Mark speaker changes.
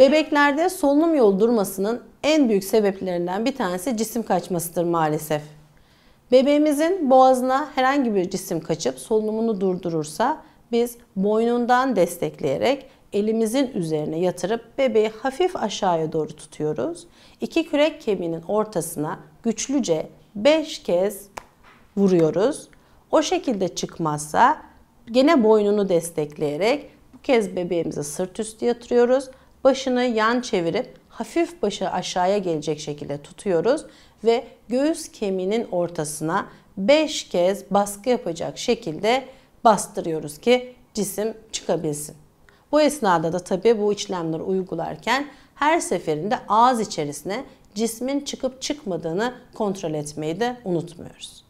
Speaker 1: Bebeklerde solunum yolu durmasının en büyük sebeplerinden bir tanesi cisim kaçmasıdır maalesef. Bebeğimizin boğazına herhangi bir cisim kaçıp solunumunu durdurursa biz boynundan destekleyerek elimizin üzerine yatırıp bebeği hafif aşağıya doğru tutuyoruz. İki kürek kemiğinin ortasına güçlüce 5 kez vuruyoruz. O şekilde çıkmazsa gene boynunu destekleyerek bu kez bebeğimizi sırt üstü yatırıyoruz Başını yan çevirip hafif başı aşağıya gelecek şekilde tutuyoruz ve göğüs kemiğinin ortasına 5 kez baskı yapacak şekilde bastırıyoruz ki cisim çıkabilsin. Bu esnada da tabii bu işlemleri uygularken her seferinde ağız içerisine cismin çıkıp çıkmadığını kontrol etmeyi de unutmuyoruz.